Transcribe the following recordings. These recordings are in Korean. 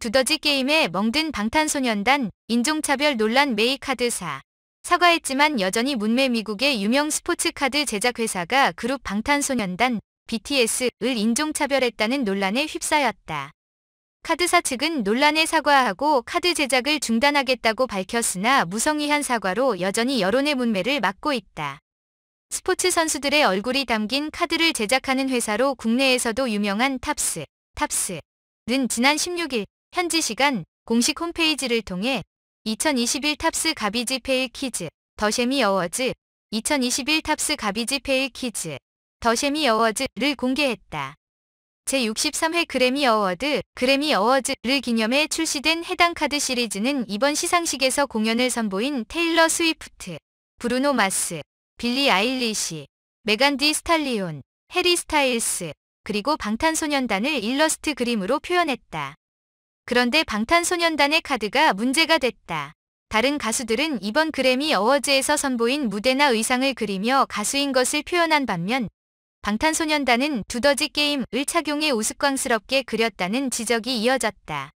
두더지 게임에 멍든 방탄소년단 인종차별 논란 메이 카드사 사과했지만 여전히 문매 미국의 유명 스포츠 카드 제작회사가 그룹 방탄소년단 BTS을 인종차별했다는 논란에 휩싸였다. 카드사 측은 논란에 사과하고 카드 제작을 중단하겠다고 밝혔으나 무성의한 사과로 여전히 여론의 문매를 막고 있다. 스포츠 선수들의 얼굴이 담긴 카드를 제작하는 회사로 국내에서도 유명한 탑스, 탑스는 지난 16일 현지 시간 공식 홈페이지를 통해 2021 탑스 가비지 페이키즈 더셰미 어워즈 2021 탑스 가비지 페이키즈 더셰미 어워즈를 공개했다. 제63회 그래미 어워드, 그래미 어워즈를 기념해 출시된 해당 카드 시리즈는 이번 시상식에서 공연을 선보인 테일러 스위프트, 브루노 마스, 빌리 아일리시, 메간 디 스탈리온, 해리 스타일스, 그리고 방탄소년단을 일러스트 그림으로 표현했다. 그런데 방탄소년단의 카드가 문제가 됐다. 다른 가수들은 이번 그래미 어워즈에서 선보인 무대나 의상을 그리며 가수인 것을 표현한 반면 방탄소년단은 두더지 게임을 착용해 우스꽝스럽게 그렸다는 지적이 이어졌다.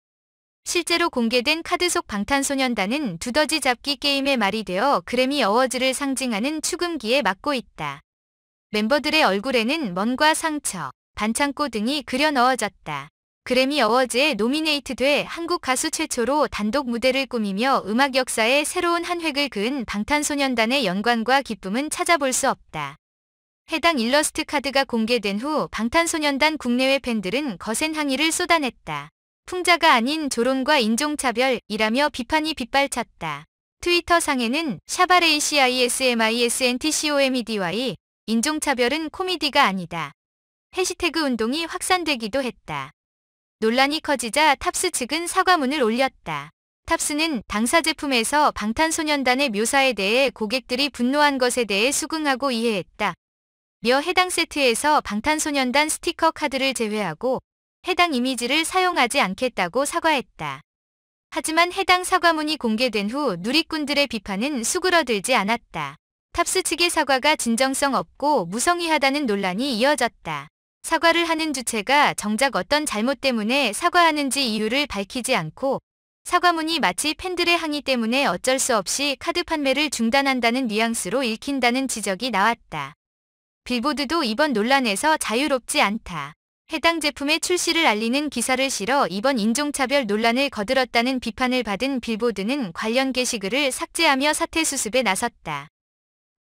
실제로 공개된 카드 속 방탄소년단은 두더지 잡기 게임의 말이 되어 그래미 어워즈를 상징하는 축음기에 맞고 있다. 멤버들의 얼굴에는 먼과 상처, 반창고 등이 그려 넣어졌다. 그래미 어워즈에 노미네이트 돼 한국 가수 최초로 단독 무대를 꾸미며 음악 역사에 새로운 한 획을 그은 방탄소년단의 연관과 기쁨은 찾아볼 수 없다. 해당 일러스트 카드가 공개된 후 방탄소년단 국내외 팬들은 거센 항의를 쏟아냈다. 풍자가 아닌 조롱과 인종차별이라며 비판이 빗발쳤다. 트위터 상에는 샤바레이시아이 m i s n t c o m 디와이 인종차별은 코미디가 아니다. 해시태그 운동이 확산되기도 했다. 논란이 커지자 탑스 측은 사과문을 올렸다. 탑스는 당사 제품에서 방탄소년단의 묘사에 대해 고객들이 분노한 것에 대해 수긍하고 이해했다. 며 해당 세트에서 방탄소년단 스티커 카드를 제외하고 해당 이미지를 사용하지 않겠다고 사과했다. 하지만 해당 사과문이 공개된 후 누리꾼들의 비판은 수그러들지 않았다. 탑스 측의 사과가 진정성 없고 무성의하다는 논란이 이어졌다. 사과를 하는 주체가 정작 어떤 잘못 때문에 사과하는지 이유를 밝히지 않고 사과문이 마치 팬들의 항의 때문에 어쩔 수 없이 카드 판매를 중단한다는 뉘앙스로 읽힌다는 지적이 나왔다. 빌보드도 이번 논란에서 자유롭지 않다. 해당 제품의 출시를 알리는 기사를 실어 이번 인종차별 논란을 거들었다는 비판을 받은 빌보드는 관련 게시글을 삭제하며 사태 수습에 나섰다.